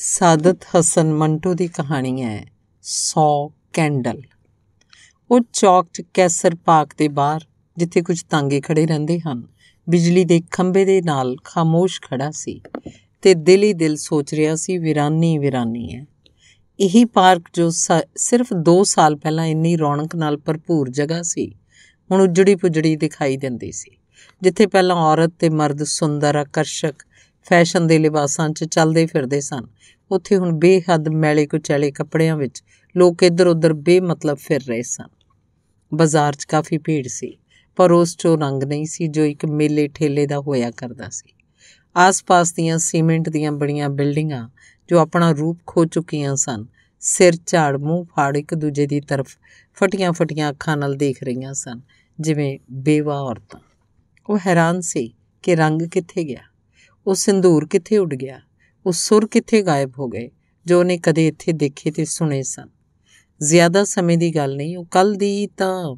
ਸਾਦਤ ਹਸਨ ਮੰਟੋ ਦੀ ਕਹਾਣੀ ਹੈ 100 ਕੈਂਡਲ ਉਹ ਚ ਕੈਸਰ ਪਾਕ ਦੇ ਬਾਹਰ ਜਿੱਥੇ ਕੁਝ ਤਾਂਗੇ ਖੜੇ ਰਹਿੰਦੇ ਹਨ ਬਿਜਲੀ ਦੇ ਖੰਭੇ ਦੇ ਨਾਲ ਖਾਮੋਸ਼ ਖੜਾ ਸੀ ਤੇ ਦਿਲ ਹੀ ਦਿਲ ਸੋਚ ਰਿਹਾ ਸੀ ਵਿਰਾਨੀ ਵਿਰਾਨੀ ਹੈ ਇਹੀ ਪਾਰਕ ਜੋ ਸਿਰਫ 2 ਸਾਲ ਪਹਿਲਾਂ ਇੰਨੀ ਰੌਣਕ ਨਾਲ ਭਰਪੂਰ ਜਗ੍ਹਾ ਸੀ ਹੁਣ ਉਜੜੀ ਪੁਜੜੀ ਦਿਖਾਈ ਦਿੰਦੀ ਸੀ ਜਿੱਥੇ ਪਹਿਲਾਂ ਔਰਤ ਤੇ ਮਰਦ ਸੁੰਦਰ ਆਕਰਸ਼ਕ ਫੈਸ਼ਨ ਦੇ ਲਿਬਾਸਾਂ 'ਚ ਚੱਲਦੇ ਫਿਰਦੇ ਸਨ ਉੱਥੇ ਹੁਣ ਬੇਹੱਦ ਮੈਲੇ ਕੁਚੈਲੇ ਕੱਪੜਿਆਂ ਵਿੱਚ ਲੋਕ ਇੱਧਰ-ਉੱਧਰ ਬੇਮਤਲਬ ਫਿਰ ਰਹੇ ਸਨ ਬਾਜ਼ਾਰ 'ਚ ਕਾਫੀ ਭੀੜ ਸੀ ਪਰ ਉਸ 'ਚੋਂ ਰੰਗ ਨਹੀਂ ਸੀ ਜੋ ਇੱਕ ਮੇਲੇ ਠੇਲੇ ਦਾ ਹੋਇਆ ਕਰਦਾ ਸੀ ਆਸ-ਪਾਸ ਦੀਆਂ ਸੀਮੈਂਟ ਦੀਆਂ ਬੜੀਆਂ ਬਿਲਡਿੰਗਾਂ ਜੋ ਆਪਣਾ ਰੂਪ ਖੋ ਚੁੱਕੀਆਂ ਸਨ ਸਿਰ ਝਾੜ ਮੂੰਹ ਫਾੜ ਇੱਕ ਦੂਜੇ ਦੀ ਤਰਫ ਫਟੀਆਂ-ਫਟੀਆਂ ਅੱਖਾਂ ਨਾਲ ਦੇਖ ਰਹੀਆਂ ਸਨ ਜਿਵੇਂ ਬੇਵਾ ਔਰਤਾਂ ਉਹ ਹੈਰਾਨ ਸੀ ਕਿ ਰੰਗ ਕਿੱਥੇ ਗਿਆ ਉਹ ਸੰਧੂਰ ਕਿੱਥੇ ਉੱਡ ਗਿਆ ਉਹ ਸੁਰ ਕਿੱਥੇ ਗਾਇਬ ਹੋ ਗਏ ਜੋ ਉਹਨੇ ਕਦੇ ਇੱਥੇ ਦੇਖੇ ਤੇ ਸੁਣੇ ਸਨ ਜ਼ਿਆਦਾ ਸਮੇਂ ਦੀ ਗੱਲ ਨਹੀਂ ਉਹ ਕੱਲ ਦੀ ਤਾਂ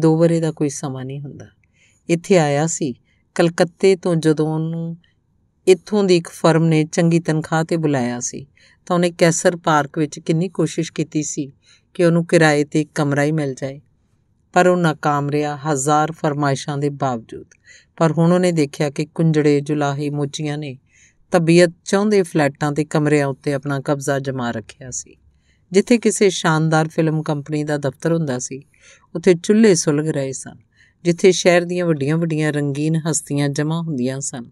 ਦੋ ਬਰੇ ਦਾ ਕੋਈ ਸਮਾਂ ਨਹੀਂ ਹੁੰਦਾ ਇੱਥੇ ਆਇਆ ਸੀ ਕਲਕੱਤੇ ਤੋਂ ਜਦੋਂ ਉਹਨੂੰ ਇੱਥੋਂ ਦੀ ਇੱਕ ਫਰਮ ਨੇ ਚੰਗੀ ਤਨਖਾਹ ਤੇ ਬੁਲਾਇਆ ਸੀ ਤਾਂ ਉਹਨੇ ਕੈਸਰ ਪਾਰਕ ਵਿੱਚ ਕਿੰਨੀ ਕੋਸ਼ਿਸ਼ ਕੀਤੀ ਸੀ ਕਿ ਉਹਨੂੰ ਕਿਰਾਏ ਤੇ ਕਮਰਾ ਹੀ ਮਿਲ ਜਾਏ ਪਰ ਉਹ ناکਾਮ ਰਿਹਾ ਹਜ਼ਾਰ ਫਰਮਾਇਸ਼ਾਂ ਦੇ ਬਾਵਜੂਦ ਪਰ ਹੁਣ ਉਹਨੇ ਦੇਖਿਆ ਕਿ ਕੁੰਜੜੇ ਜੁਲਾਹੀ ਮੋਚੀਆਂ ਨੇ ਤਬੀਅਤ ਚਾਹੁੰਦੇ ਫਲੈਟਾਂ ਤੇ ਕਮਰਿਆਂ ਉੱਤੇ ਆਪਣਾ ਕਬਜ਼ਾ ਜਮਾ ਰੱਖਿਆ ਸੀ ਜਿੱਥੇ ਕਿਸੇ ਸ਼ਾਨਦਾਰ ਫਿਲਮ ਕੰਪਨੀ ਦਾ ਦਫ਼ਤਰ ਹੁੰਦਾ ਸੀ ਉੱਥੇ ਚੁੱਲ੍ਹੇ ਸੁਲਗ ਰਹੇ ਸਨ ਜਿੱਥੇ ਸ਼ਹਿਰ ਦੀਆਂ ਵੱਡੀਆਂ-ਵੱਡੀਆਂ ਰੰਗੀਨ ਹਸਤੀਆਂ ਜਮ੍ਹਾਂ ਹੁੰਦੀਆਂ ਸਨ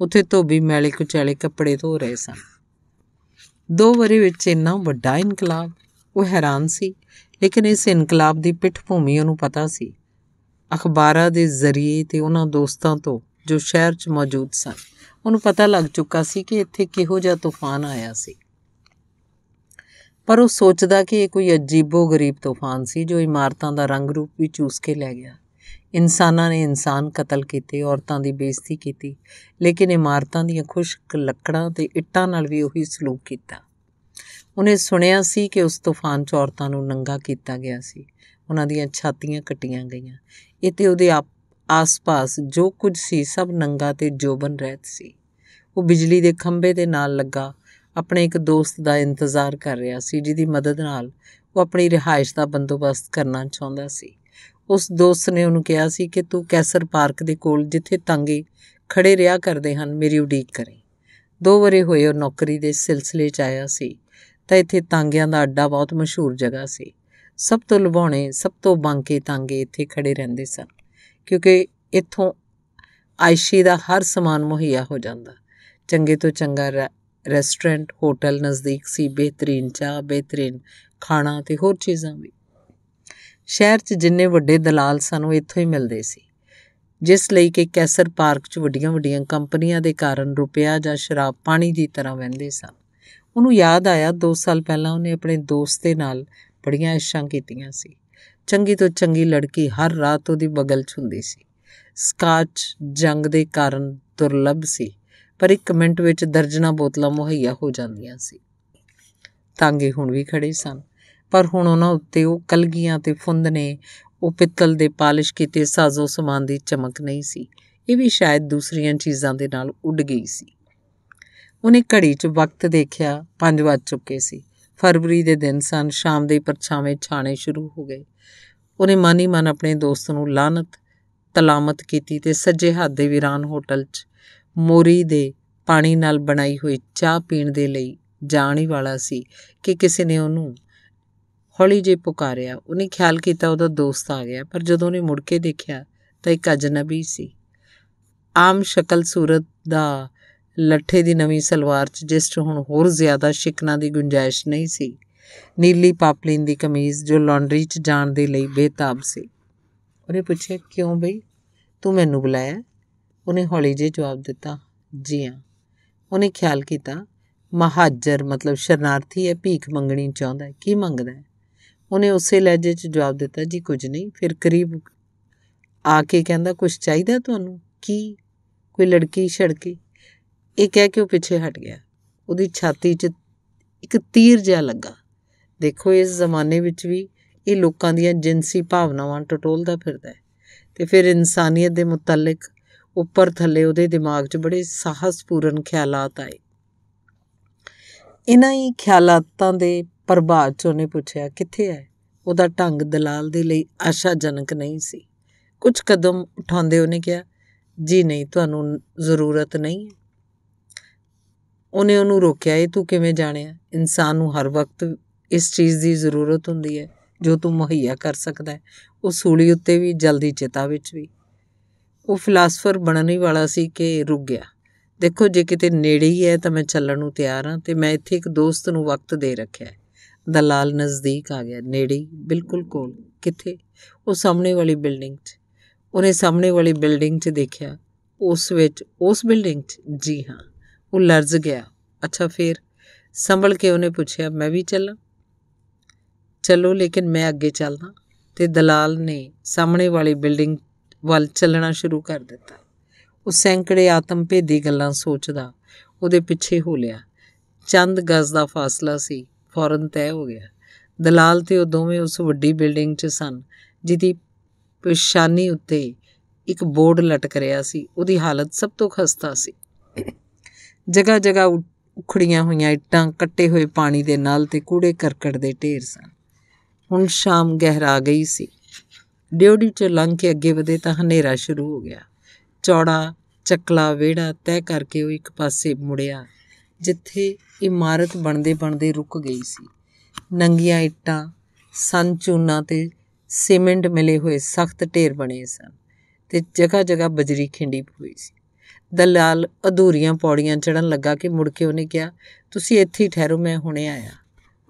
ਉੱਥੇ ਧੋਬੀ ਮੈਲੇ ਕੁਚੈਲੇ ਕੱਪੜੇ ਧੋ ਰਹੇ ਸਨ ਦੋ ਵਰੇ ਵਿੱਚ ਇੰਨਾ ਵੱਡਾ ਇਨਕਲਾਬ ਉਹ ਹੈਰਾਨ ਸੀ ਲੇਕਿਨ ਇਸ ਇਨਕਲਾਬ ਦੀ ਪਿੱਠ ਭੂਮੀ ਉਹਨੂੰ ਪਤਾ ਸੀ ਅਖਬਾਰਾਂ ਦੇ ਜ਼ਰੀਏ ਤੇ ਉਹਨਾਂ ਦੋਸਤਾਂ ਤੋਂ ਜੋ ਸ਼ਹਿਰ 'ਚ ਮੌਜੂਦ ਸਨ ਉਹਨੂੰ ਪਤਾ ਲੱਗ ਚੁੱਕਾ ਸੀ ਕਿ ਇੱਥੇ ਕਿਹੋ ਜਿਹਾ ਤੂਫਾਨ ਆਇਆ ਸੀ ਪਰ ਉਹ ਸੋਚਦਾ ਕਿ ਇਹ ਕੋਈ ਅਜੀਬੋ-ਗਰੀਬ ਤੂਫਾਨ ਸੀ ਜੋ ਇਮਾਰਤਾਂ ਦਾ ਰੰਗ ਰੂਪ ਵੀ ਚੂਸ ਕੇ ਲੈ ਗਿਆ ਇਨਸਾਨਾਂ ਨੇ ਇਨਸਾਨ ਕਤਲ ਕੀਤੇ ਔਰਤਾਂ ਦੀ ਬੇਇੱਜ਼ਤੀ ਕੀਤੀ ਲੇਕਿਨ ਇਮਾਰਤਾਂ ਦੀਆਂ ਖੁਸ਼ਕ ਲੱਕੜਾਂ ਤੇ ਇੱਟਾਂ ਨਾਲ ਵੀ ਉਹੀ ਸਲੂਕ ਕੀਤਾ ਉਹਨੇ ਸੁਣਿਆ ਸੀ ਕਿ ਉਸ ਤੂਫਾਨ 'ਚ ਔਰਤਾਂ ਨੂੰ ਨੰਗਾ ਕੀਤਾ ਗਿਆ ਸੀ ਉਹਨਾਂ ਦੀਆਂ ਛਾਤੀਆਂ ਕੱਟੀਆਂ ਗਈਆਂ ਇਹ ਤੇ ਉਹਦੇ ਆਸ-ਪਾਸ ਜੋ ਕੁਝ ਸੀ ਸਭ ਨੰਗਾ ਤੇ ਜੋਬਨ ਰਹਿਤ ਸੀ ਉਹ ਬਿਜਲੀ ਦੇ ਖੰਭੇ ਦੇ ਨਾਲ ਲੱਗਾ ਆਪਣੇ ਇੱਕ ਦੋਸਤ ਦਾ ਇੰਤਜ਼ਾਰ ਕਰ ਰਿਹਾ ਸੀ ਜਿਹਦੀ ਮਦਦ ਨਾਲ ਉਹ ਆਪਣੀ ਰਿਹਾਇਸ਼ ਦਾ ਬੰਦੋਬਸਤ ਕਰਨਾ ਚਾਹੁੰਦਾ ਸੀ ਉਸ ਦੋਸਤ ਨੇ ਉਹਨੂੰ ਕਿਹਾ ਸੀ ਕਿ ਤੂੰ ਕੈਸਰ ਪਾਰਕ ਦੇ ਕੋਲ ਜਿੱਥੇ ਤੰਗੇ ਖੜੇ ਰਿਹਾ ਕਰਦੇ ਹਨ ਮੇਰੀ ਉਡੀਕ ਕਰੇ ਦੋ ਵਰੇ ਹੋਏ ਉਹ ਨੌਕਰੀ ਦੇ ਸਿਲਸਿਲੇ 'ਚ ਆਇਆ ਸੀ ਤਾਂ ਇੱਥੇ ਤਾਂਗਿਆਂ ਦਾ ਅੱਡਾ ਬਹੁਤ ਮਸ਼ਹੂਰ ਜਗ੍ਹਾ ਸੀ ਸਭ ਤੋਂ ਲਵਾਉਣੇ ਸਭ ਤੋਂ ਬਾਂਕੇ ਤਾਂਗੇ ਇੱਥੇ ਖੜੇ ਰਹਿੰਦੇ ਸਨ ਕਿਉਂਕਿ ਇੱਥੋਂ ਆਇਸ਼ੀ ਦਾ ਹਰ ਸਮਾਨ ਮੁਹੱਈਆ ਹੋ ਜਾਂਦਾ ਚੰਗੇ ਤੋਂ ਚੰਗਾ ਰੈਸਟੋਰੈਂਟ ਹੋਟਲ ਨਜ਼ਦੀਕ ਸੀ ਬਿਹਤਰੀਨ ਚਾਹ ਬਿਹਤਰੀਨ ਖਾਣਾ ਤੇ ਹੋਰ ਚੀਜ਼ਾਂ ਵੀ ਸ਼ਹਿਰ 'ਚ ਜਿੰਨੇ ਵੱਡੇ ਦਲਾਲ ਸਾਨੂੰ ਇੱਥੋਂ ਹੀ ਮਿਲਦੇ ਸੀ ਜਿਸ ਲਈ ਕਿ ਕੈਸਰ ਪਾਰਕ 'ਚ ਵੱਡੀਆਂ-ਵੱਡੀਆਂ ਕੰਪਨੀਆਂ ਦੇ ਕਾਰਨ ਰੁਪਿਆ ਜਾਂ ਸ਼ਰਾਬ ਪਾਣੀ ਦੀ ਤਰ੍ਹਾਂ ਵਹਿੰਦੇ ਸਨ ਉਹਨੂੰ ਯਾਦ ਆਇਆ 2 ਸਾਲ ਪਹਿਲਾਂ ਉਹਨੇ ਆਪਣੇ ਦੋਸਤ ਦੇ ਨਾਲ ਬੜੀਆਂ ਇਸ਼ਾਂ ਕੀਤੀਆਂ ਸੀ ਚੰਗੀ ਤੋਂ ਚੰਗੀ ਲੜਕੀ ਹਰ ਰਾਤ ਉਹਦੀ ਬਗਲ 'ਚ ਹੁੰਦੀ ਸੀ ਸਕਾਚ ਜੰਗ ਦੇ ਕਾਰਨ ਦੁਰਲਭ ਸੀ ਪਰ ਇੱਕ ਮਿੰਟ ਵਿੱਚ ਦਰਜਨਾ ਬੋਤਲਾਂ ਮੁਹੱਈਆ ਹੋ ਜਾਂਦੀਆਂ ਸੀ ਤਾਂਗੇ ਹੁਣ ਵੀ ਖੜੇ ਸਨ ਪਰ ਹੁਣ ਉਹਨਾਂ ਉੱਤੇ ਉਹ ਕਲਗੀਆਂ ਤੇ ਫੁੰਦ ਨੇ ਉਹ ਪਿੱਤਲ ਦੇ ਪਾਲਿਸ਼ ਕੀਤੇ ਸਾਜ਼ੋ ਸਮਾਨ ਦੀ ਚਮਕ ਨਹੀਂ ਸੀ ਇਹ ਵੀ ਸ਼ਾਇਦ ਦੂਸਰੀਆਂ ਚੀਜ਼ਾਂ ਦੇ ਨਾਲ ਉੱਡ ਗਈ ਸੀ ਉਹਨੇ ਘੜੀ 'ਚ ਵਕਤ ਦੇਖਿਆ 5 ਵੱਜ ਚੁੱਕੇ ਸੀ ਫਰਵਰੀ ਦੇ ਦਿਨ ਸਨ ਸ਼ਾਮ ਦੇ ਪਰਛਾਵੇਂ ਛਾਣੇ ਸ਼ੁਰੂ ਹੋ ਗਏ ਉਹਨੇ ਮਨ ਹੀ ਮਨ ਆਪਣੇ ਦੋਸਤ ਨੂੰ ਲਾਨਤ ਤਲਾਮਤ ਕੀਤੀ ਤੇ ਸੱਜੇ ਹੱਥ ਦੇ ਵੀਰਾਨ ਹੋਟਲ 'ਚ ਮੋਰੀ ਦੇ ਪਾਣੀ ਨਾਲ ਬਣਾਈ ਹੋਈ ਚਾਹ ਪੀਣ ਦੇ ਲਈ ਜਾਣ ਹੀ ਵਾਲਾ ਸੀ ਕਿ ਕਿਸੇ ਨੇ ਉਹਨੂੰ ਹੌਲੀ ਜੇ ਪੁਕਾਰਿਆ ਉਹਨੇ ਖਿਆਲ ਕੀਤਾ ਉਹਦਾ ਦੋਸਤ ਆ ਗਿਆ ਪਰ ਜਦੋਂ ਉਹਨੇ ਮੁੜ ਕੇ ਦੇਖਿਆ ਤਾਂ ਇੱਕ ਅਜਨਬੀ ਸੀ ਆਮ ਸ਼ਕਲ ਸੂਰਤ ਦਾ ਲੱਠੇ ਦੀ ਨਵੀਂ ਸਲਵਾਰ 'ਚ ਜਿਸ 'ਚ ਹੁਣ ਹੋਰ ਜ਼ਿਆਦਾ ਸ਼ਿਕਨਾ ਦੀ ਗੁੰਜਾਇਸ਼ ਨਹੀਂ ਸੀ ਨੀਲੀ ਪਾਪਲਿਨ ਦੀ ਕਮੀਜ਼ ਜੋ ਲਾਂਡਰੀ 'ਚ ਜਾਣ ਦੇ ਲਈ ਬੇਤਾਬ ਸੀ ਉਹਨੇ ਪੁੱਛਿਆ ਕਿਉਂ ਬਈ ਤੂੰ ਮੈਨੂੰ ਬੁਲਾਇਆ ਉਹਨੇ ਹੌਲੀ ਜਿਹੇ ਜਵਾਬ ਦਿੱਤਾ ਜੀ ਹਾਂ ਉਹਨੇ ਖਿਆਲ ਕੀਤਾ ਮਹਾਜਰ ਮਤਲਬ ਸ਼ਰਨਾਰਥੀ ਹੈ ਭੀਖ ਮੰਗਣੀ ਚਾਹੁੰਦਾ ਕੀ ਮੰਗਦਾ ਹੈ ਉਹਨੇ ਉਸੇ ਲਹਿਜੇ 'ਚ ਜਵਾਬ ਦਿੱਤਾ ਜੀ ਕੁਝ ਨਹੀਂ ਫਿਰ ਕਰੀਬ ਆ ਕੇ ਕਹਿੰਦਾ ਕੁਝ ਚਾਹੀਦਾ ਤੁਹਾਨੂੰ ਕੀ ਕੋਈ ਲੜਕੀ ਛੜਕੀ ਇਹ ਕਹਿ ਕੇ ਉਹ ਪਿੱਛੇ ਹਟ ਗਿਆ ਉਹਦੀ ਛਾਤੀ 'ਚ ਇੱਕ ਤੀਰ ਜਿਹਾ ਲੱਗਾ ਦੇਖੋ ਇਸ ਜ਼ਮਾਨੇ ਵਿੱਚ ਵੀ ਇਹ ਲੋਕਾਂ ਦੀਆਂ ਜਿੰਸੀ ਭਾਵਨਾਵਾਂ ਟਟੋਲਦਾ ਫਿਰਦਾ ਹੈ ਤੇ ਫਿਰ ਇਨਸਾਨੀਅਤ ਦੇ ਮੁਤਲਕ ਉੱਪਰ ਥੱਲੇ ਉਹਦੇ ਦਿਮਾਗ 'ਚ ਬੜੇ ਸਾਹਸਪੂਰਨ ਖਿਆਲਾਤ ਆਏ ਇਨਾਂ ਹੀ ਖਿਆਲਾਤਾਂ ਦੇ ਪ੍ਰਭਾਵ 'ਚ ਉਹਨੇ ਪੁੱਛਿਆ ਕਿੱਥੇ ਹੈ ਉਹਦਾ ਢੰਗ ਦਲਾਲ ਦੇ ਲਈ ਆਸ਼ਾਜਨਕ ਨਹੀਂ ਸੀ ਕੁਝ ਕਦਮ ਉਠਾਉਂਦੇ ਉਹਨੇ ਕਿਹਾ ਜੀ ਨਹੀਂ ਤੁਹਾਨੂੰ ਜ਼ਰੂਰਤ ਨਹੀਂ ਹੈ ਉਹਨੇ ਉਹਨੂੰ ਰੋਕਿਆ ਇਹ ਤੂੰ ਕਿਵੇਂ ਜਾਣਿਆ ਇਨਸਾਨ ਨੂੰ ਹਰ ਵਕਤ ਇਸ ਚੀਜ਼ ਦੀ ਜ਼ਰੂਰਤ ਹੁੰਦੀ ਹੈ ਜੋ ਤੂੰ ਮੁਹੱਈਆ ਕਰ ਸਕਦਾ ਉਹ ਸੂਲੀ ਉੱਤੇ ਵੀ ਜਲਦੀ ਚਿਤਾ ਵਿੱਚ ਵੀ ਉਹ ਫਿਲਾਸਫਰ ਬਣਨ ਹੀ ਵਾਲਾ ਸੀ ਕਿ ਰੁਕ ਗਿਆ ਦੇਖੋ ਜੇ ਕਿਤੇ ਨੇੜੇ ਹੀ ਹੈ ਤਾਂ ਮੈਂ ਚੱਲਣ ਨੂੰ ਤਿਆਰ ਹਾਂ ਤੇ ਮੈਂ ਇੱਥੇ ਇੱਕ ਦੋਸਤ ਨੂੰ ਵਕਤ ਦੇ ਰੱਖਿਆ ਦਲਾਲ ਨਜ਼ਦੀਕ ਆ ਗਿਆ ਨੇੜੇ ਬਿਲਕੁਲ ਕੋਲ ਕਿੱਥੇ ਉਹ ਸਾਹਮਣੇ ਵਾਲੀ ਬਿਲਡਿੰਗ 'ਚ ਉਹਨੇ ਸਾਹਮਣੇ ਵਾਲੀ ਬਿਲਡਿੰਗ 'ਚ ਦੇਖਿਆ ਉਸ ਵਿੱਚ ਉਸ ਬਿਲਡਿੰਗ 'ਚ ਜੀ ਹਾਂ ਉਹ ਲਰਜ਼ ਗਿਆ ਅੱਛਾ ਫੇਰ ਸੰਭਲ ਕੇ ਉਹਨੇ ਪੁੱਛਿਆ ਮੈਂ ਵੀ ਚੱਲਾਂ ਚਲੋ ਲੇਕਿਨ ਮੈਂ ਅੱਗੇ ਚੱਲਦਾ ਤੇ ਦਲਾਲ ਨੇ ਸਾਹਮਣੇ ਵਾਲੀ ਬਿਲਡਿੰਗ ਵੱਲ ਚੱਲਣਾ ਸ਼ੁਰੂ ਕਰ ਦਿੱਤਾ ਉਹ ਸੈਂਕੜੇ ਆਤਮ ਭੇਦੀ ਗੱਲਾਂ ਸੋਚਦਾ ਉਹਦੇ ਪਿੱਛੇ ਹੋ ਲਿਆ ਚੰਦ ਗਜ਼ ਦਾ ਫਾਸਲਾ ਸੀ ਫੌਰਨ ਤੈਅ ਹੋ ਗਿਆ ਦਲਾਲ ਤੇ ਉਹ ਦੋਵੇਂ ਉਸ ਵੱਡੀ ਬਿਲਡਿੰਗ 'ਚ ਸਨ ਜਿਹਦੀ ਪੇਸ਼ਾਨੀ ਉੱਤੇ ਇੱਕ ਬੋਰਡ ਲਟਕ ਰਿਹਾ ਸੀ ਉਹਦੀ ਹਾਲਤ ਸਭ ਤੋਂ ਖਸਤਾ ਸੀ ਜਗਾ ਜਗਾ ਉਖੜੀਆਂ ਹੋਈਆਂ ਇੱਟਾਂ ਕੱਟੇ ਹੋਏ ਪਾਣੀ ਦੇ ਨਾਲ ਤੇ ਕੂੜੇ ਕਰਕਟ ਦੇ ਢੇਰ ਸਨ ਹੁਣ ਸ਼ਾਮ ਗਹਿਰਾ ਗਈ ਸੀ ਡਿਓੜੀ ਚ ਲੰਘ ਕੇ ਅੱਗੇ ਵਧੇ ਤਾਂ ਹਨੇਰਾ ਸ਼ੁਰੂ ਹੋ ਗਿਆ ਚੌੜਾ ਚੱਕਲਾ ਵਿਹੜਾ ਤੈਅ ਕਰਕੇ ਉਹ ਇੱਕ ਪਾਸੇ ਮੁੜਿਆ ਜਿੱਥੇ ਇਮਾਰਤ ਬਣਦੇ ਬਣਦੇ ਰੁਕ ਗਈ ਸੀ ਨੰਗੀਆਂ ਇੱਟਾਂ ਸੰਚੂਨਾ ਤੇ ਸੀਮੈਂਟ ਮਿਲੇ ਹੋਏ ਸਖਤ ਢੇਰ ਬਣੇ ਸਨ ਤੇ ਜਗ੍ਹਾ ਜਗ੍ਹਾ ਬਜਰੀ ਖਿੰਡੀ ਹੋਈ ਸੀ ਦਲਾਲ ਅਧੂਰੀਆਂ ਪੌੜੀਆਂ ਚੜਨ ਲੱਗਾ ਕਿ ਮੁੜ ਕੇ ਉਹਨੇ ਕਿਹਾ ਤੁਸੀਂ ਇੱਥੇ ਹੀ ਠਹਿਰੋ ਮੈਂ ਹੁਣੇ ਆਇਆ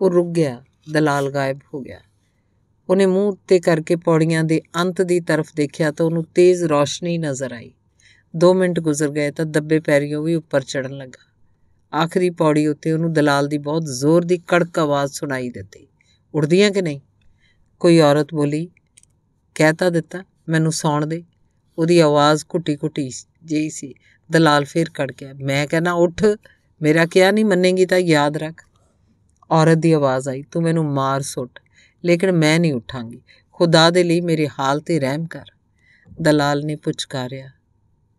ਉਹ ਰੁਕ ਗਿਆ ਦਲਾਲ ਗਾਇਬ ਹੋ ਗਿਆ ਉਹਨੇ ਮੂੰਹ ਉੱਤੇ ਕਰਕੇ ਪੌੜੀਆਂ ਦੇ ਅੰਤ ਦੀ ਤਰਫ ਦੇਖਿਆ ਤਾਂ ਉਹਨੂੰ ਤੇਜ਼ ਰੌਸ਼ਨੀ ਨਜ਼ਰ ਆਈ 2 ਮਿੰਟ ਗੁਜ਼ਰ ਗਏ ਤਾਂ ਦੱਬੇ ਪੈਰੀਓ ਵੀ ਉੱਪਰ ਚੜਨ ਲੱਗਾ ਆਖਰੀ ਪੌੜੀ ਉੱਤੇ ਉਹਨੂੰ ਦਲਾਲ ਦੀ ਬਹੁਤ ਜ਼ੋਰ ਦੀ ਕੜਕ ਆਵਾਜ਼ ਸੁਣਾਈ ਦਿੱਤੀ ਉੜਦੀਆਂ ਕਿ ਨਹੀਂ ਕੋਈ ਔਰਤ ਬੋਲੀ ਕਹਿਤਾ ਦਿੱਤਾ ਮੈਨੂੰ ਸੌਣ ਦੇ ਉਹਦੀ ਆਵਾਜ਼ ਘੁੱਟੀ-ਘੁੱਟੀ ਜਿਹੀ ਸੀ ਦਲਾਲ ਫੇਰ ਕੜ ਗਿਆ ਮੈਂ ਕਹਿੰਦਾ ਉੱਠ ਮੇਰਾ ਕਿਹਾ ਨਹੀਂ ਮੰਨੇਗੀ ਤਾਂ ਯਾਦ ਰੱਖ ਔਰਤ ਦੀ ਆਵਾਜ਼ ਆਈ ਤੂੰ ਮੈਨੂੰ ਮਾਰ ਸੁੱਟ ਲੇਕਿਨ ਮੈਂ ਨਹੀਂ ਉਠਾਂਗੀ ਖੁਦਾ ਦੇ ਲਈ ਮੇਰੇ ਹਾਲ ਤੇ ਰਹਿਮ ਕਰ ਦਲਾਲ ਨੇ ਪੁਚਕਾਰਿਆ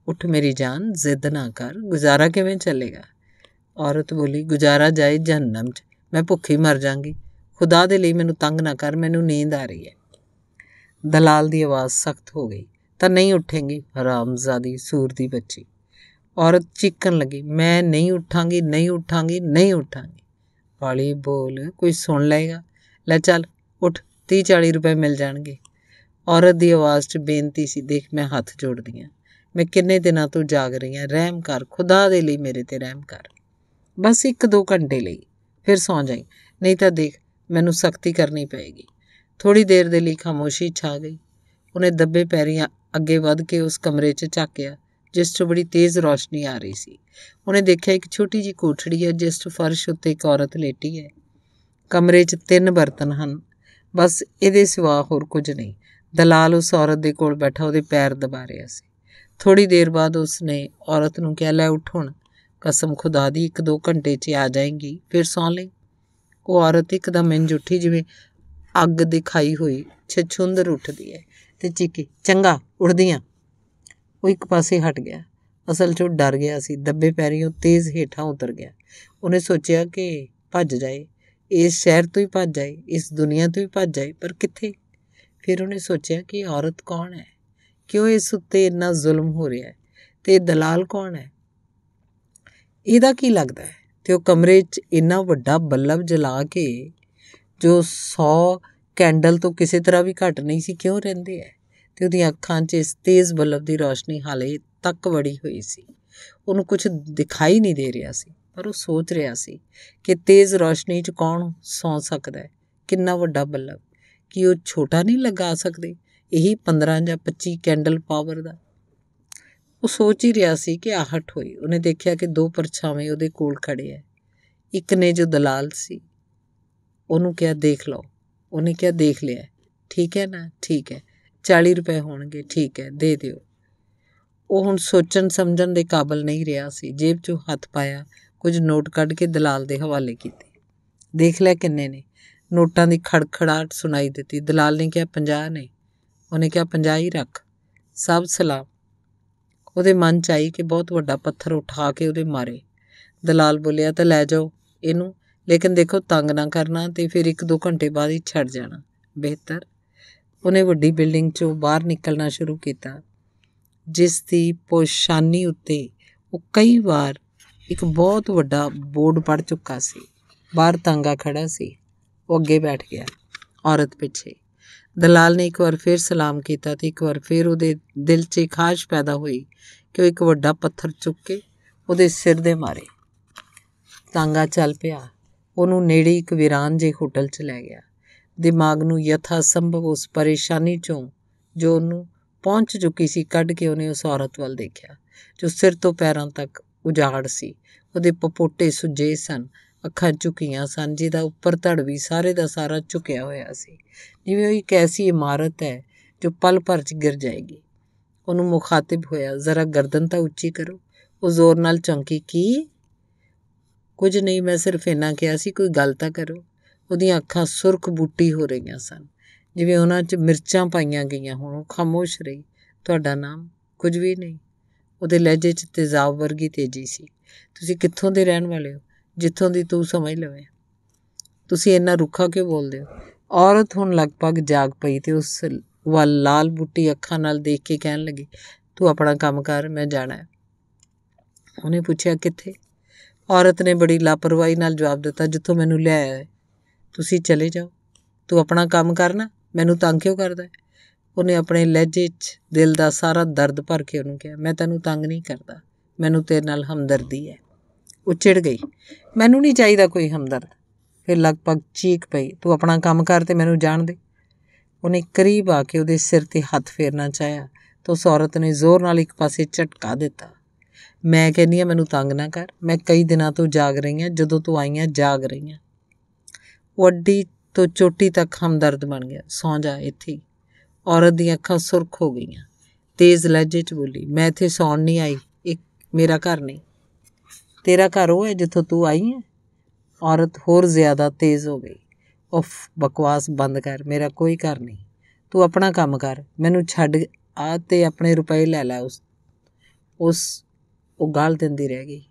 ਉੱਠ ਮੇਰੀ ਜਾਨ ਜ਼ਿੱਦ ਨਾ ਕਰ ਗੁਜ਼ਾਰਾ ਕਿਵੇਂ ਚੱਲੇਗਾ ਔਰਤ ਬੋਲੀ ਗੁਜ਼ਾਰਾ ਜਾਏ ਜਹਨਮ 'ਚ ਮੈਂ ਭੁੱਖੀ ਮਰ ਜਾਾਂਗੀ ਖੁਦਾ ਦੇ ਲਈ ਮੈਨੂੰ ਤੰਗ ਨਾ ਕਰ ਮੈਨੂੰ ਨੀਂਦ ਆ ਰਹੀ ਹੈ ਦਲਾਲ ਦੀ ਆਵਾਜ਼ ਸਖਤ ਹੋ ਗਈ ਤਾਂ ਨਹੀਂ ਉੱਠੇਂਗੀ ਹਰਾਮਜ਼ਾਦੀ ਸੂਰ ਦੀ ਬੱਚੀ ਔਰਤ ਚੀਕਣ ਲੱਗੀ ਮੈਂ ਨਹੀਂ ਉੱਠਾਂਗੀ ਨਹੀਂ ਉੱਠਾਂਗੀ ਨਹੀਂ ਉੱਠਾਂਗੀ ਵਾਲੀ ਬੋਲ ਕੋਈ ਸੁਣ ਲਏਗਾ ਲੈ ਚੱਲ ਉੱਠ 30 40 ਰੁਪਏ ਮਿਲ ਜਾਣਗੇ ਔਰਤ ਦੀ ਆਵਾਜ਼ 'ਚ ਬੇਨਤੀ ਸੀ ਦੇਖ ਮੈਂ ਹੱਥ ਜੋੜਦੀ ਆ ਮੈਂ ਕਿੰਨੇ ਦਿਨਾਂ ਤੋਂ ਜਾਗ ਰਹੀ ਆ ਰਹਿਮ ਕਰ ਖੁਦਾ ਦੇ ਲਈ ਮੇਰੇ ਤੇ ਰਹਿਮ ਕਰ ਬਸ 1-2 ਘੰਟੇ ਲਈ ਫਿਰ ਸੌਂ ਜਾਈ ਨਹੀਂ ਤਾਂ ਦੇਖ ਮੈਨੂੰ ਸਖਤੀ ਕਰਨੀ ਪਏਗੀ ਥੋੜੀ ਦੇਰ ਦੇ ਲਈ ਖਾਮੋਸ਼ੀ ਛਾ ਗਈ ਉਹਨੇ ਦੱਬੇ ਪੈਰੀਆਂ ਅੱਗੇ ਵੱਧ ਕੇ ਉਸ ਕਮਰੇ 'ਚ ਝਾਕਿਆ ਜਿਸ 'ਚ ਬੜੀ ਤੇਜ਼ ਰੋਸ਼ਨੀ ਆ ਰਹੀ ਸੀ ਉਹਨੇ ਦੇਖਿਆ ਇੱਕ ਛੋਟੀ ਜੀ ਕੋਠੜੀ ਹੈ ਜਿਸ 'ਚ ਫਰਸ਼ ਉੱਤੇ ਇੱਕ ਔਰਤ ਲੇਟੀ ਹੈ ਕਮਰੇ 'ਚ ਤਿੰਨ ਬਰਤਨ ਹਨ ਬਸ ਇਹਦੇ ਸਿਵਾ ਹੋਰ ਕੁਝ ਨਹੀਂ ਦਲਾਲ ਉਸ ਔਰਤ ਦੇ ਕੋਲ ਬੈਠਾ ਉਹਦੇ ਪੈਰ ਦਬਾ ਰਿਹਾ ਸੀ ਥੋੜੀ ਦੇਰ ਬਾਅਦ ਉਸਨੇ ਔਰਤ ਨੂੰ ਕਿਹਾ ਲੈ ਉੱਠ ਹੁਣ ਕਸਮ ਖੁਦਾ ਦੀ ਇੱਕ ਦੋ ਘੰਟੇ 'ਚ ਆ ਜਾਏਗੀ ਫਿਰ ਸੌਂ ਲੈ ਉਹ ਔਰਤ ਇੱਕਦਮ ਇੰਜ ਉੱਠੀ ਜਿਵੇਂ ਅੱਗ ਦਿਖਾਈ ਹੋਈ ਛਛੁੰਦਰ ਉੱਠਦੀ ਹੈ ਤੇ ਚੀਕੀ ਚੰਗਾ ਉੜਦੀਆਂ ਉਹ ਇੱਕ ਪਾਸੇ ਹਟ ਗਿਆ ਅਸਲ 'ਚ ਉਹ ਡਰ ਗਿਆ ਸੀ ਦੱਬੇ ਪੈਰੀਓਂ ਤੇਜ਼ ਹੇਠਾਂ ਉਤਰ ਗਿਆ ਉਹਨੇ ਸੋਚਿਆ ਕਿ ਭੱਜ ਜਾਏ ਇਸ ਸ਼ਹਿਰ ਤੋਂ ਹੀ ਭੱਜ ਜਾਏ ਇਸ ਦੁਨੀਆ ਤੋਂ ਹੀ ਭੱਜ ਜਾਏ ਪਰ ਕਿੱਥੇ ਫਿਰ ਉਹਨੇ ਸੋਚਿਆ ਕਿ ਔਰਤ ਕੌਣ ਹੈ ਕਿਉਂ ਇਸ ਉੱਤੇ ਇੰਨਾ ਜ਼ੁਲਮ ਹੋ ਰਿਹਾ ਹੈ ਤੇ ਦਲਾਲ ਕੌਣ ਹੈ ਇਹਦਾ ਕੀ ਲੱਗਦਾ ਹੈ ਤੇ ਉਹ ਕਮਰੇ 'ਚ ਇੰਨਾ ਵੱਡਾ ਬੱਲਬ ਜਲਾ ਕੇ ਜੋ 100 ਕੈਂਡਲ ਤੋਂ ਕਿਸੇ ਤਰ੍ਹਾਂ ਵੀ ਘਟ ਨਹੀਂ ਸੀ ਕਿਉਂ ਰਹਿੰਦੇ ਐ ਤੇ ਉਹਦੀਆਂ ਅੱਖਾਂ 'ਚ ਇਸ ਤੇਜ਼ ਬਲਬ ਦੀ ਰੋਸ਼ਨੀ ਹਾਲੇ ਤੱਕ ਵੜੀ ਹੋਈ ਸੀ ਉਹਨੂੰ ਕੁਝ ਦਿਖਾਈ ਨਹੀਂ ਦੇ ਰਿਹਾ ਸੀ ਪਰ ਉਹ ਸੋਚ ਰਿਹਾ ਸੀ ਕਿ ਤੇਜ਼ ਰੋਸ਼ਨੀ 'ਚ ਕੌਣ ਸੌ ਸਕਦਾ ਹੈ ਕਿੰਨਾ ਵੱਡਾ ਬਲਬ ਕੀ ਉਹ ਛੋਟਾ ਨਹੀਂ ਲਗਾ ਸਕਦੇ ਇਹੀ 15 ਜਾਂ 25 ਕੈਂਡਲ ਪਾਵਰ ਦਾ ਉਹ ਸੋਚ ਹੀ ਰਿਹਾ ਸੀ ਕਿ ਆਹਟ ਹੋਈ ਉਹਨੇ ਦੇਖਿਆ ਕਿ ਦੋ ਪਰਛਾਵੇਂ ਉਹਦੇ ਕੋਲ ਖੜੇ ਐ ਇੱਕ ਨੇ ਜੋ ਦਲਾਲ ਸੀ ਉਹਨੂੰ ਕਿਹਾ ਦੇਖ ਲਓ ਉਹਨੇ ਕਿਹਾ ਦੇਖ ਲਿਆ ਠੀਕ ਹੈ ਨਾ ਠੀਕ ਹੈ 40 ਰੁਪਏ ਹੋਣਗੇ ਠੀਕ ਹੈ ਦੇ ਦਿਓ ਉਹ ਹੁਣ ਸੋਚਣ ਸਮਝਣ ਦੇ ਕਾਬਲ ਨਹੀਂ ਰਿਹਾ ਸੀ ਜੇਬ 'ਚੋਂ ਹੱਥ ਪਾਇਆ ਕੁਝ ਨੋਟ ਕੱਢ ਕੇ ਦਲਾਲ ਦੇ ਹਵਾਲੇ ਕੀਤੇ ਦੇਖ ਲੈ ਕਿੰਨੇ ਨੇ ਨੋਟਾਂ ਦੀ ਖੜਖੜਾਟ ਸੁਣਾਈ ਦਿੱਤੀ ਦਲਾਲ ਨੇ ਕਿਹਾ 50 ਨੇ ਉਹਨੇ ਕਿਹਾ 50 ਹੀ ਰੱਖ ਸਭ ਸਲਾਮ ਉਹਦੇ ਮਨ 'ਚ ਆਈ ਕਿ ਬਹੁਤ ਵੱਡਾ ਪੱਥਰ ਉਠਾ ਕੇ ਉਹਦੇ ਮਾਰੇ ਦਲਾਲ ਬੋਲਿਆ ਤਾਂ ਲੈ ਜਾਓ ਇਹਨੂੰ ਲੇਕਿਨ ਦੇਖੋ ਤੰਗ ਨਾ ਕਰਨਾ ਤੇ ਫਿਰ 1-2 ਘੰਟੇ ਬਾਅਦ ਹੀ ਛੱਡ ਜਾਣਾ ਬਿਹਤਰ ਉਹਨੇ ਵੱਡੀ ਬਿਲਡਿੰਗ 'ਚੋਂ ਬਾਹਰ ਨਿਕਲਣਾ ਸ਼ੁਰੂ ਕੀਤਾ ਜਿਸ ਦੀ ਪੋਸ਼ਾਨੀ ਉੱਤੇ ਉਹ ਕਈ ਵਾਰ ਇੱਕ ਬਹੁਤ ਵੱਡਾ ਬੋਰਡ ਪੜ ਚੁੱਕਾ ਸੀ ਬਾਹਰ ਤੰਗਾ ਖੜਾ ਸੀ ਉਹ ਅੱਗੇ ਬੈਠ ਗਿਆ ਔਰਤ ਪਿੱਛੇ ਦਲਾਲ ਨੇ ਇੱਕ ਵਾਰ ਫੇਰ ਸਲਾਮ ਕੀਤਾ ਤੇ ਇੱਕ ਵਾਰ ਫੇਰ ਉਹਦੇ ਦਿਲ 'ਚ ਖਾਸ਼ ਪੈਦਾ ਹੋਈ ਕਿ ਉਹ ਇੱਕ ਵੱਡਾ ਪੱਥਰ ਚੁੱਕ ਕੇ ਉਹਦੇ ਸਿਰ ਦੇ ਮਾਰੇ ਤੰਗਾ ਚੱਲ ਪਿਆ ਉਹਨੂੰ ਨੇੜੇ ਇੱਕ ਵਿਰਾਨ ਜੇ ਹੋਟਲ 'ਚ ਲੈ ਗਿਆ ਦਿਮਾਗ ਨੂੰ ਯਥਾ ਸੰਭਵ ਉਸ ਪਰੇਸ਼ਾਨੀ 'ਚੋਂ ਜੋ ਉਹਨੂੰ ਪਹੁੰਚ ਚੁੱਕੀ ਸੀ ਕੱਢ ਕੇ ਉਹਨੇ ਉਸ ਔਰਤ ਵੱਲ ਦੇਖਿਆ ਜੋ ਸਿਰ ਤੋਂ ਪੈਰਾਂ ਤੱਕ ਉਜਾੜ ਸੀ ਉਹਦੇ ਪਪੋਟੇ ਸੁਜੇ ਸਨ ਅੱਖਾਂ ਝੁਕੀਆਂ ਸਨ ਜਿਹਦਾ ਉੱਪਰ ਧੜ ਵੀ ਸਾਰੇ ਦਾ ਸਾਰਾ ਝੁਕਿਆ ਹੋਇਆ ਸੀ ਜਿਵੇਂ ਉਹ ਇੱਕ ਐਸੀ ਇਮਾਰਤ ਹੈ ਜੋ ਪਲ ਭਰ 'ਚ ਗਿਰ ਜਾਏਗੀ ਉਹਨੂੰ ਮੁਖਾਤਬ ਹੋਇਆ ਜ਼ਰਾ ਗਰਦਨ ਤਾਂ ਉੱਚੀ ਕਰੋ ਉਹ ਜ਼ੋਰ ਨਾਲ ਚੌਂਕੀ ਕੀ ਕੁਝ ਨਹੀਂ ਮੈਂ ਸਿਰਫ ਇਹਨਾਂ ਕਿਹਾ ਸੀ ਕੋਈ ਗੱਲ ਤਾਂ ਕਰੋ ਉਹਦੀਆਂ ਅੱਖਾਂ ਸੁਰਖ ਬੁੱਟੀ ਹੋ ਰਹੀਆਂ ਸਨ ਜਿਵੇਂ ਉਹਨਾਂ 'ਚ ਮਿਰਚਾਂ ਪਾਈਆਂ ਗਈਆਂ ਹੋਣ ਉਹ ਖਾਮੋਸ਼ ਰਹੀ ਤੁਹਾਡਾ ਨਾਮ ਕੁਝ ਵੀ ਨਹੀਂ ਉਹਦੇ ਲਹਿਜੇ 'ਚ ਤੇਜ਼ਾਬ ਵਰਗੀ ਤੇਜ਼ੀ ਸੀ ਤੁਸੀਂ ਕਿੱਥੋਂ ਦੇ ਰਹਿਣ ਵਾਲੇ ਹੋ ਜਿੱਥੋਂ ਦੀ ਤੂੰ ਸਮਝ ਲਵੇ ਤੁਸੀਂ ਇੰਨਾ ਰੁੱਖਾ ਕਿਉਂ ਬੋਲਦੇ ਹੋ ਔਰਤ ਹੁਣ ਲਗਭਗ ਜਾਗ ਪਈ ਤੇ ਉਸ ਵੱਲ ਲਾਲ ਬੁੱਟੀ ਅੱਖਾਂ ਨਾਲ ਦੇਖ ਕੇ ਕਹਿਣ ਲੱਗੀ ਤੂੰ ਆਪਣਾ ਕੰਮ ਕਰ ਮੈਂ ਜਾਣਾ ਉਹਨੇ ਪੁੱਛਿਆ ਕਿੱਥੇ ਔਰਤ ਨੇ ਬੜੀ ਲਾਪਰਵਾਹੀ ਨਾਲ ਜਵਾਬ ਦਿੱਤਾ ਜਿੱਥੋਂ ਮੈਨੂੰ ਲੈ ਆਇਆ ਤੁਸੀਂ ਚਲੇ ਜਾਓ ਤੂੰ ਆਪਣਾ ਕੰਮ ਕਰਨਾ ਮੈਨੂੰ ਤੰਗ ਕਿਉਂ ਕਰਦਾ ਉਹਨੇ ਆਪਣੇ ਲਹਿਜੇ 'ਚ ਦਿਲ ਦਾ ਸਾਰਾ ਦਰਦ ਭਰ ਕੇ ਉਹਨੂੰ ਕਿਹਾ ਮੈਂ ਤੈਨੂੰ ਤੰਗ ਨਹੀਂ ਕਰਦਾ ਮੈਨੂੰ ਤੇਰੇ ਨਾਲ ਹਮਦਰਦੀ ਹੈ ਉਹ ਚਿੜ ਗਈ ਮੈਨੂੰ ਨਹੀਂ ਚਾਹੀਦਾ ਕੋਈ ਹਮਦਰਦ ਫਿਰ ਲਗਭਗ ਚੀਕ ਪਈ ਤੂੰ ਆਪਣਾ ਕੰਮ ਕਰ ਤੇ ਮੈਨੂੰ ਜਾਣ ਦੇ ਉਹਨੇ ਕਰੀਬ ਆ ਕੇ ਉਹਦੇ ਸਿਰ ਤੇ ਹੱਥ ਫੇਰਨਾ ਚਾਹਿਆ ਤਾਂ ਉਸ ਔਰਤ ਨੇ ਜ਼ੋਰ ਨਾਲ ਇੱਕ ਪਾਸੇ ਝਟਕਾ ਦਿੱਤਾ ਮੈਂ ਕਹਿੰਦੀ ਆ ਮੈਨੂੰ ਤੰਗ ਨਾ ਕਰ ਮੈਂ ਕਈ ਦਿਨਾਂ ਤੋਂ ਜਾਗ ਰਹੀ ਆ ਜਦੋਂ ਤੂੰ ਆਈ ਆ ਜਾਗ ਰਹੀ ਆ ਵੱਡੀ ਤੋਂ ਚੋਟੀ ਤੱਕ ਹਮਦਰਦ ਬਣ ਗਿਆ ਸੌਂ ਜਾ ਇੱਥੇ ਔਰਤ ਦੀਆਂ ਅੱਖਾਂ ਸੁਰਖ ਹੋ ਗਈਆਂ ਤੇਜ਼ ਲਹਿਜੇ 'ਚ ਬੋਲੀ ਮੈਂ ਇੱਥੇ ਸੌਣ ਨਹੀਂ ਆਈ ਇੱਕ ਮੇਰਾ ਘਰ ਨਹੀਂ ਤੇਰਾ ਘਰ ਉਹ ਹੈ ਜਿੱਥੋਂ ਤੂੰ ਆਈ ਹੈ ਔਰਤ ਹੋਰ ਜ਼ਿਆਦਾ ਤੇਜ਼ ਹੋ ਗਈ ਉਫ ਬਕਵਾਸ ਬੰਦ ਕਰ ਮੇਰਾ ਕੋਈ ਘਰ ਨਹੀਂ ਤੂੰ ਆਪਣਾ ਕੰਮ ਕਰ ਮੈਨੂੰ ਛੱਡ ਆ ਤੇ ਆਪਣੇ ਰੁਪਏ ਲੈ ਲੈ ਉਸ ਉਸ ਉਹ ਗਾਲ ਦਿੰਦੀ ਰਹਿ ਗਈ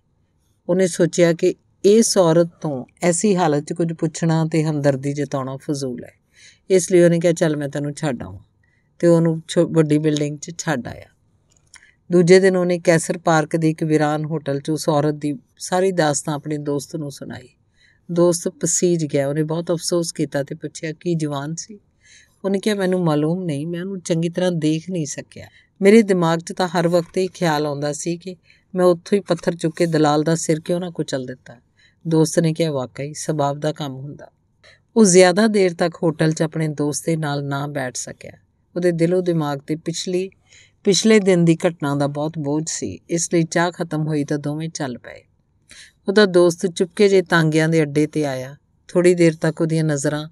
ਉਹਨੇ ਸੋਚਿਆ ਕਿ ਇਸ ਔਰਤ ਤੋਂ ਐਸੀ ਹਾਲਤ 'ਚ ਕੁਝ ਪੁੱਛਣਾ ਤੇ ਹਮਦਰਦੀ ਜਤਾਉਣਾ ਫਜ਼ੂਲ ਹੈ ਇਸ ਲਈ ਉਹਨੇ ਕਿਹਾ ਚੱਲ ਮੈਂ ਤੈਨੂੰ ਛੱਡ ਆਵਾਂ ਤੇ ਉਹਨੂੰ ਵੱਡੀ ਬਿਲਡਿੰਗ 'ਚ ਛੱਡ ਆਇਆ ਦੂਜੇ ਦਿਨ ਉਹਨੇ ਕੈਸਰ ਪਾਰਕ ਦੇ ਇੱਕ ਵਿਰਾਨ ਹੋਟਲ 'ਚ ਉਸ ਔਰਤ ਦੀ ਸਾਰੀ ਦਾਸਤਾਨ ਆਪਣੇ ਦੋਸਤ ਨੂੰ ਸੁਣਾਈ ਦੋਸਤ ਪਸੀਜ ਗਿਆ ਉਹਨੇ ਬਹੁਤ ਅਫਸੋਸ ਕੀਤਾ ਤੇ ਪੁੱਛਿਆ ਕੀ ਜਵਾਨ ਸੀ ਉਹਨੇ ਕਿਹਾ ਮੈਨੂੰ ਮਾਲੂਮ ਨਹੀਂ ਮੈਂ ਉਹਨੂੰ ਚੰਗੀ ਤਰ੍ਹਾਂ ਦੇਖ ਨਹੀਂ ਸਕਿਆ ਮੇਰੇ ਦਿਮਾਗ 'ਚ ਤਾਂ ਹਰ ਵਕਤ ਇਹ ਖਿਆਲ ਆਉਂਦਾ ਸੀ ਕਿ ਮੈਂ ਉੱਥੋਂ ਹੀ ਪੱਥਰ ਚੁੱਕ ਕੇ ਦਲਾਲ ਦਾ ਸਿਰ ਕਿਉਂ ਨਾ ਕੁਚਲ ਦਿੱਤਾ ਦੋਸਤ ਨੇ ਕਿਹਾ ਵਾਕਈ ਸਬਾਬ ਦਾ ਕੰਮ ਹੁੰਦਾ ਉਹ ਜ਼ਿਆਦਾ ਦੇਰ ਤੱਕ ਹੋਟਲ 'ਚ ਆਪਣੇ ਦੋਸਤ ਦੇ ਨਾਲ ਨਾ ਬੈਠ ਸਕਿਆ ਉਹਦੇ ਦਿਲੋਂ ਦਿਮਾਗ ਤੇ ਪਿਛਲੀ ਪਿਛਲੇ ਦਿਨ ਦੀ ਘਟਨਾ ਦਾ ਬਹੁਤ ਬੋਝ ਸੀ ਇਸ ਲਈ ਚਾਹ ਖਤਮ ਹੋਈ ਤਾਂ ਦੋਵੇਂ ਚੱਲ ਪਏ ਉਹਦਾ ਦੋਸਤ ਚੁਪਕੇ ਜੇ ਤਾਂਗਿਆਂ ਦੇ ਅੱਡੇ ਤੇ ਆਇਆ ਥੋੜੀ ਦੇਰ ਤੱਕ ਉਹਦੀਆਂ ਨਜ਼ਰਾਂ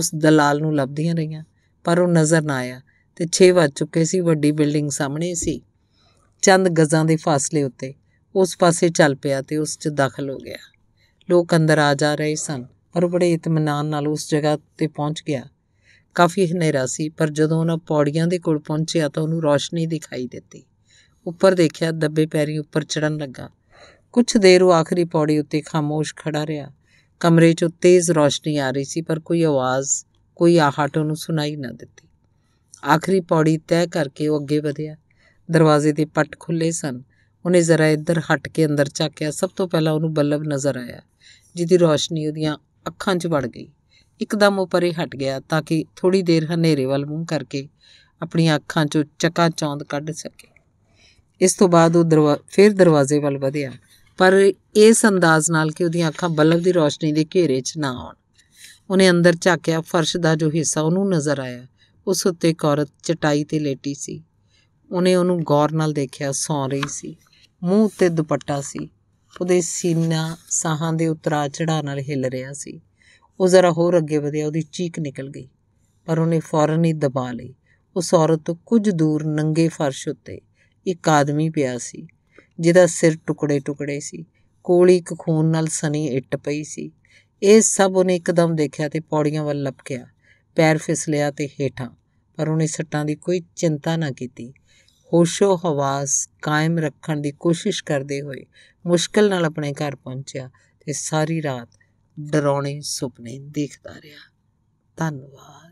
ਉਸ ਦਲਾਲ ਨੂੰ ਲੱਭਦੀਆਂ ਰਹੀਆਂ ਪਰ ਉਹ ਨਜ਼ਰ ਨਾ ਆਇਆ ਤੇ 6 ਵਜ ਚੁੱਕੇ ਸੀ ਵੱਡੀ ਬਿਲਡਿੰਗ ਸਾਹਮਣੇ ਸੀ ਚੰਦ ਗਜ਼ਾਂ ਦੇ ਫਾਸਲੇ ਉੱਤੇ ਉਸ ਪਾਸੇ ਚੱਲ ਪਿਆ ਤੇ ਉਸ 'ਚ ਦਾਖਲ ਹੋ ਗਿਆ ਲੋਕ ਅੰਦਰ ਆ ਜਾ ਰਹੇ ਸਨ ਪਰ ਬੜੇ ਇਤਮਨਾਨ ਨਾਲ ਉਸ ਜਗ੍ਹਾ ਤੇ ਪਹੁੰਚ ਗਿਆ ਕਾਫੀ ਹਨੇਰਾ ਸੀ ਪਰ ਜਦੋਂ ਉਹਨਾਂ ਪੌੜੀਆਂ ਦੇ ਕੋਲ ਪਹੁੰਚਿਆ ਤਾਂ ਉਹਨੂੰ ਰੋਸ਼ਨੀ ਦਿਖਾਈ ਦਿੱਤੀ ਉੱਪਰ ਦੇਖਿਆ ਦੱਬੇ ਪੈਰੀ ਉੱਪਰ ਚੜਨ ਲੱਗਾ ਕੁਝ ਦੇਰ ਉਹ ਆਖਰੀ ਪੌੜੀ ਉੱਤੇ ਖਾਮੋਸ਼ ਖੜਾ ਰਿਹਾ ਕਮਰੇ 'ਚੋਂ ਤੇਜ਼ ਰੋਸ਼ਨੀ ਆ ਰਹੀ ਸੀ ਪਰ ਕੋਈ ਆਵਾਜ਼ ਕੋਈ ਆਹਟ ਉਹਨੂੰ ਸੁਣਾਈ ਨਾ ਦਿੱਤੀ ਆਖਰੀ ਪੌੜੀ ਤੈਅ ਕਰਕੇ ਉਹ ਅੱਗੇ ਵਧਿਆ ਦਰਵਾਜ਼ੇ ਦੇ ਪੱਟ ਖੁੱਲੇ ਸਨ ਉਹਨੇ ਜ਼ਰਾ ਇੱਧਰ ਹਟ ਕੇ ਅੰਦਰ ਚਾਕਿਆ ਸਭ ਤੋਂ ਪਹਿਲਾਂ ਉਹਨੂੰ ਬੱਲਬ ਨਜ਼ਰ ਆਇਆ ਜਿਹਦੀ ਰੌਸ਼ਨੀ ਉਹਦੀਆਂ ਅੱਖਾਂ 'ਚ ਵੜ ਗਈ ਇੱਕਦਮ ਉਹ ਪਰੇ ਹਟ ਗਿਆ ਤਾਂ ਕਿ ਥੋੜੀ ਦੇਰ ਹਨੇਰੇ ਵੱਲ ਮੂੰਹ ਕਰਕੇ ਆਪਣੀਆਂ ਅੱਖਾਂ 'ਚੋਂ ਚਕਾ ਚੌਂਦ ਕੱਢ ਸਕੇ ਇਸ ਤੋਂ ਬਾਅਦ ਉਹ ਫਿਰ ਦਰਵਾਜ਼ੇ ਵੱਲ ਵਧਿਆ ਪਰ ਇਸ ਅੰਦਾਜ਼ ਨਾਲ ਕਿ ਉਹਦੀਆਂ ਅੱਖਾਂ ਬੱਲਬ ਦੀ ਰੌਸ਼ਨੀ ਦੇ ਘੇਰੇ 'ਚ ਨਾ ਆਉਣ ਉਹਨੇ ਅੰਦਰ ਝਾਕਿਆ ਫਰਸ਼ ਦਾ ਜੋ ਹਿੱਸਾ ਉਹਨੂੰ ਨਜ਼ਰ ਆਇਆ ਉਸ ਉੱਤੇ ਇੱਕ ਔਰਤ ਚਟਾਈ ਤੇ ਲੇਟੀ ਸੀ ਉਹਨੇ ਉਹਨੂੰ ਗੌਰ ਨਾਲ ਦੇਖਿਆ ਸੌਂ ਰਹੀ ਸੀ ਮੂੰਹ ਤੇ ਦੁਪੱਟਾ ਸੀ ਉਹਦੇ ਸੀਨਾ ਸਾਹਾਂ ਦੇ ਉਤਰਾ ਚੜਾ ਨਾਲ ਹਿੱਲ ਰਿਹਾ ਸੀ ਉਹ ਜ਼ਰਾ ਹੋਰ ਅੱਗੇ ਵਧਿਆ ਉਹਦੀ ਚੀਕ ਨਿਕਲ ਗਈ ਪਰ ਉਹਨੇ ਫੌਰਨ ਹੀ ਦਬਾ ਲਈ ਉਸ ਔਰਤ ਤੋਂ ਕੁਝ ਦੂਰ ਨੰਗੇ ਫਰਸ਼ ਉੱਤੇ ਇੱਕ ਆਦਮੀ ਪਿਆ ਸੀ ਜਿਹਦਾ ਸਿਰ ਟੁਕੜੇ-ਟੁਕੜੇ ਸੀ ਕੋਲ ਇੱਕ ਖੂਨ ਨਾਲ ਸਣੀ ਇੱਟ ਪਈ ਸੀ ਇਹ ਸਭ ਉਹਨੇ ਇੱਕਦਮ ਦੇਖਿਆ ਤੇ ਪੌੜੀਆਂ ਵੱਲ ਲਪਕਿਆ ਪੈਰ ਫਿਸਲਿਆ ਤੇ ਹੇਠਾਂ ਪਰ ਉਹਨੇ ਸੱਟਾਂ ਦੀ ਕੋਈ ਚਿੰਤਾ ਨਾ ਕੀਤੀ ਹੋਸ਼ੋ ਹਵਾਸ ਕਾਇਮ ਰੱਖਣ ਦੀ ਕੋਸ਼ਿਸ਼ ਕਰਦੇ ਹੋਏ ਮੁਸ਼ਕਲ ਨਾਲ ਆਪਣੇ ਘਰ ਪਹੁੰਚਿਆ ਤੇ ਸਾਰੀ ਰਾਤ ਡਰਾਉਣੇ ਸੁਪਨੇ ਦੇਖਦਾ ਰਿਹਾ ਧੰਨਵਾਦ